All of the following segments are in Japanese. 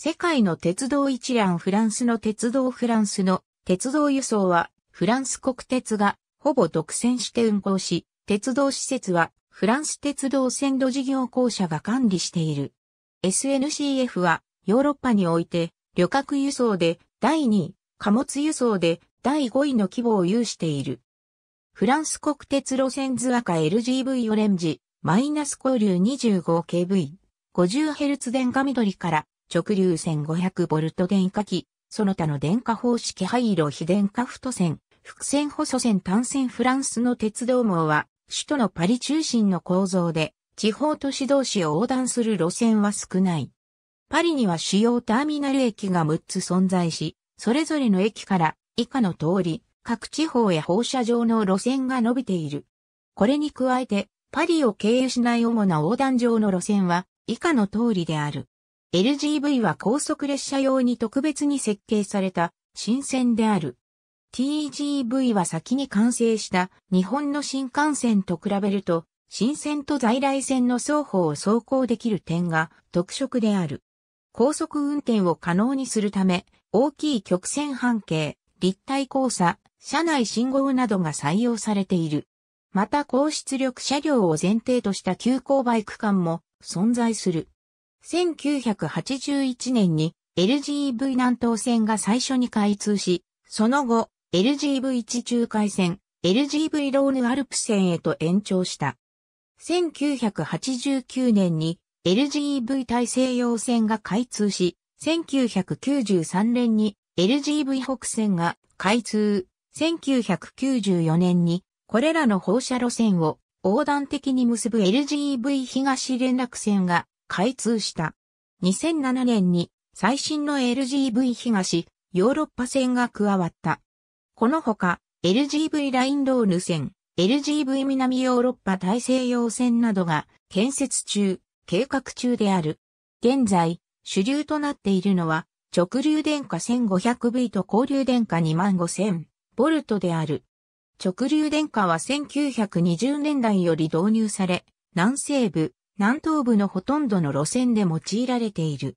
世界の鉄道一覧フランスの鉄道フランスの鉄道輸送はフランス国鉄がほぼ独占して運行し、鉄道施設はフランス鉄道線路事業公社が管理している。SNCF はヨーロッパにおいて旅客輸送で第2位、貨物輸送で第5位の規模を有している。フランス国鉄路線図赤 LGV オレンジ、マイナス交流 25kV、50Hz 電化緑から直流線500ボルト電化機、その他の電化方式灰色非電化太線、複線細線単線フランスの鉄道網は、首都のパリ中心の構造で、地方都市同士を横断する路線は少ない。パリには主要ターミナル駅が6つ存在し、それぞれの駅から以下の通り、各地方へ放射状の路線が伸びている。これに加えて、パリを経由しない主な横断上の路線は以下の通りである。LGV は高速列車用に特別に設計された新線である。TGV は先に完成した日本の新幹線と比べると、新線と在来線の双方を走行できる点が特色である。高速運転を可能にするため、大きい曲線半径、立体交差、車内信号などが採用されている。また高出力車両を前提とした急行バイク間も存在する。1981年に LGV 南東線が最初に開通し、その後、l g v 地中海線、LGV ローヌアルプ線へと延長した。1989年に LGV 大西洋線が開通し、1993年に LGV 北線が開通。1994年にこれらの放射路線を横断的に結ぶ LGV 東連絡線が開通した。2007年に最新の LGV 東ヨーロッパ線が加わった。このほか LGV ラインロール線、LGV 南ヨーロッパ大西洋線などが建設中、計画中である。現在、主流となっているのは直流電化 1500V と交流電化 25000V ボルトである。直流電化は1920年代より導入され、南西部、南東部のほとんどの路線で用いられている。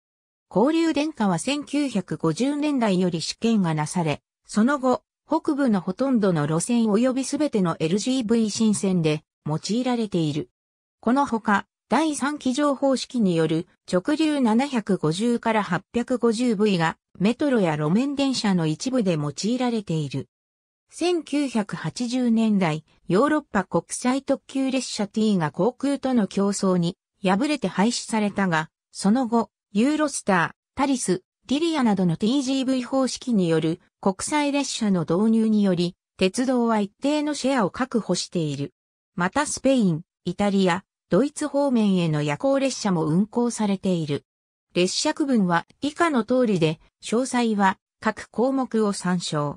交流電化は1950年代より試験がなされ、その後、北部のほとんどの路線及びすべての LGV 新線で用いられている。このほか、第3機乗方式による直流750から 850V がメトロや路面電車の一部で用いられている。1980年代、ヨーロッパ国際特急列車 T が航空との競争に敗れて廃止されたが、その後、ユーロスター、タリス、ィリアなどの TGV 方式による国際列車の導入により、鉄道は一定のシェアを確保している。またスペイン、イタリア、ドイツ方面への夜行列車も運行されている。列車区分は以下の通りで、詳細は各項目を参照。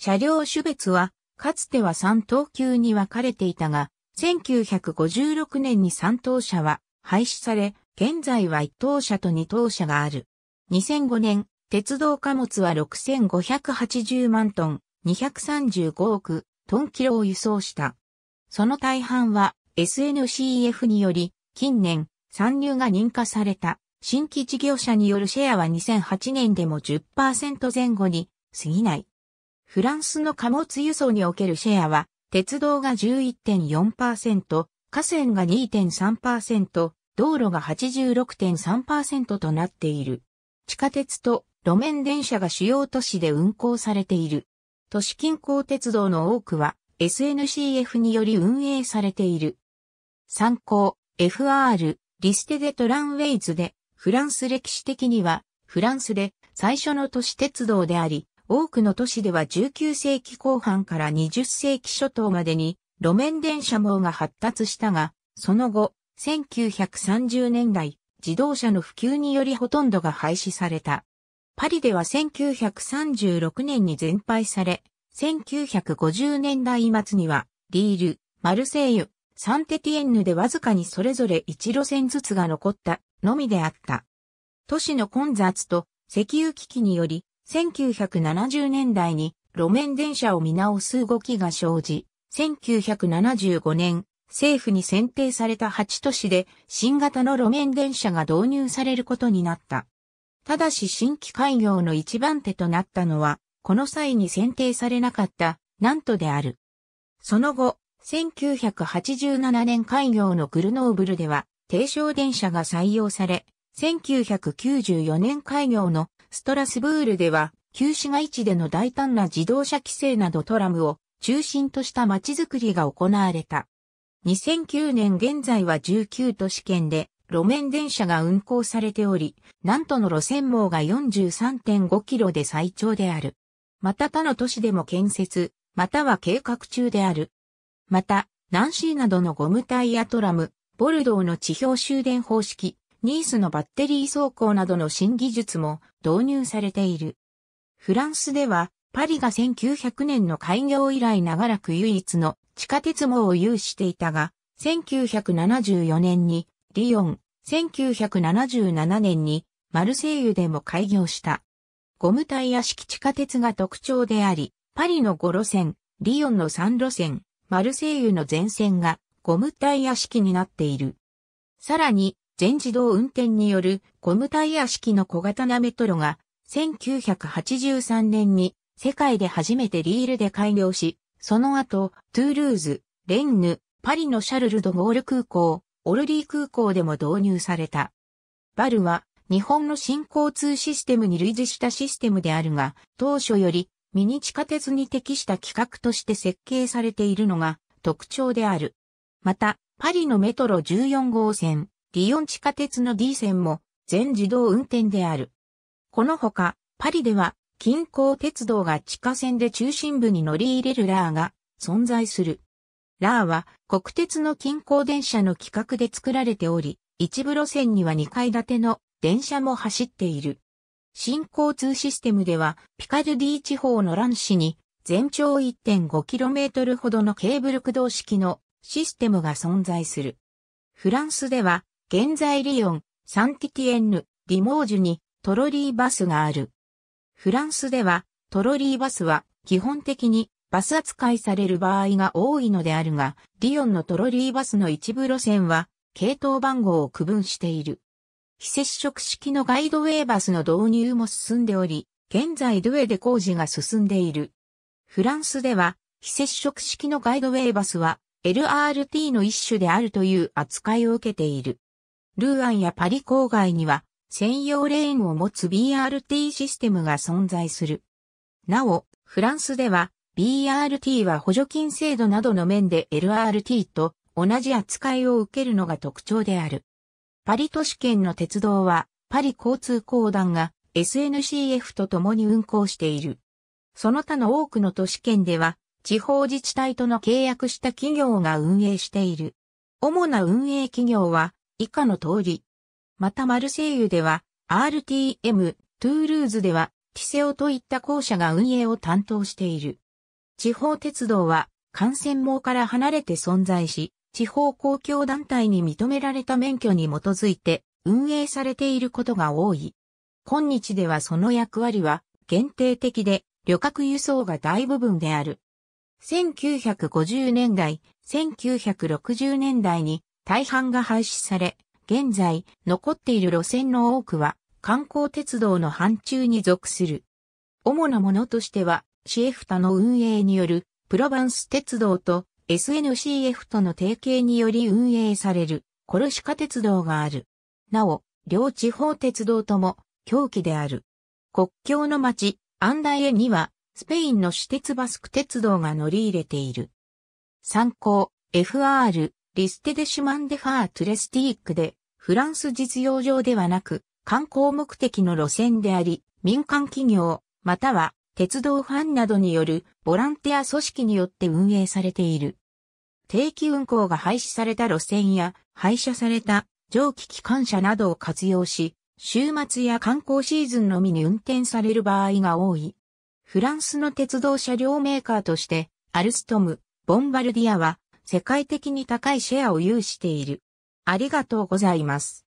車両種別は、かつては3等級に分かれていたが、1956年に3等車は廃止され、現在は1等車と2等車がある。2005年、鉄道貨物は6580万トン、235億トンキロを輸送した。その大半は SNCF により、近年、参入が認可された新規事業者によるシェアは2008年でも10%前後に過ぎない。フランスの貨物輸送におけるシェアは、鉄道が11.4%、河川が2.3%、道路が86.3%となっている。地下鉄と路面電車が主要都市で運行されている。都市近郊鉄道の多くは SNCF により運営されている。参考 FR リステデトランウェイズでフランス歴史的にはフランスで最初の都市鉄道であり多くの都市では19世紀後半から20世紀初頭までに路面電車網が発達したが、その後、1930年代、自動車の普及によりほとんどが廃止された。パリでは1936年に全廃され、1950年代末には、リール、マルセイユ、サンテティエンヌでわずかにそれぞれ1路線ずつが残ったのみであった。都市の混雑と石油危機により、1970年代に路面電車を見直す動きが生じ、1975年、政府に選定された8都市で新型の路面電車が導入されることになった。ただし新規開業の一番手となったのは、この際に選定されなかった、なんとである。その後、1987年開業のグルノーブルでは、低床電車が採用され、1994年開業のストラスブールでは、旧市街地での大胆な自動車規制などトラムを中心とした街づくりが行われた。2009年現在は19都市圏で路面電車が運行されており、なんとの路線網が43.5キロで最長である。また他の都市でも建設、または計画中である。また、ナンシーなどのゴムタイヤトラム、ボルドーの地表終電方式、ニースのバッテリー走行などの新技術も導入されている。フランスでは、パリが1900年の開業以来長らく唯一の地下鉄網を有していたが、1974年にリヨン、1977年にマルセイユでも開業した。ゴムタイヤ式地下鉄が特徴であり、パリの5路線、リヨンの3路線、マルセイユの全線がゴムタイヤ式になっている。さらに、全自動運転によるゴムタイヤ式の小型なメトロが1983年に世界で初めてリールで開業し、その後、トゥールーズ、レンヌ、パリのシャルル・ド・ゴール空港、オルリー空港でも導入された。バルは日本の新交通システムに類似したシステムであるが、当初よりミニ地下鉄に適した規格として設計されているのが特徴である。また、パリのメトロ14号線、リヨン地下鉄の D 線も全自動運転である。このほか、パリでは近郊鉄道が地下線で中心部に乗り入れるラーが存在する。ラーは国鉄の近郊電車の規格で作られており、一部路線には2階建ての電車も走っている。新交通システムではピカルディ地方のラン市に全長 1.5km ほどのケーブル駆動式のシステムが存在する。フランスでは現在リヨン、サンティティエンヌ、ディモージュにトロリーバスがある。フランスではトロリーバスは基本的にバス扱いされる場合が多いのであるが、リヨンのトロリーバスの一部路線は系統番号を区分している。非接触式のガイドウェイバスの導入も進んでおり、現在ドゥエで工事が進んでいる。フランスでは、非接触式のガイドウェイバスは LRT の一種であるという扱いを受けている。ルーアンやパリ郊外には専用レーンを持つ BRT システムが存在する。なお、フランスでは BRT は補助金制度などの面で LRT と同じ扱いを受けるのが特徴である。パリ都市圏の鉄道はパリ交通公団が SNCF と共に運行している。その他の多くの都市圏では地方自治体との契約した企業が運営している。主な運営企業は以下の通り。またマルセイユでは RTM、トゥールーズではティセオといった校舎が運営を担当している。地方鉄道は幹線網から離れて存在し、地方公共団体に認められた免許に基づいて運営されていることが多い。今日ではその役割は限定的で旅客輸送が大部分である。1950年代、1960年代に大半が廃止され、現在残っている路線の多くは観光鉄道の範疇に属する。主なものとしては、シエフタの運営によるプロヴァンス鉄道と SNCF との提携により運営されるコルシカ鉄道がある。なお、両地方鉄道とも狂気である。国境の町、アンダエには、スペインの私鉄バスク鉄道が乗り入れている。参考、FR、リステデシュマンデファートレスティークで、フランス実用上ではなく、観光目的の路線であり、民間企業、または鉄道ファンなどによるボランティア組織によって運営されている。定期運行が廃止された路線や廃車された蒸気機関車などを活用し、週末や観光シーズンのみに運転される場合が多い。フランスの鉄道車両メーカーとして、アルストム、ボンバルディアは世界的に高いシェアを有している。ありがとうございます。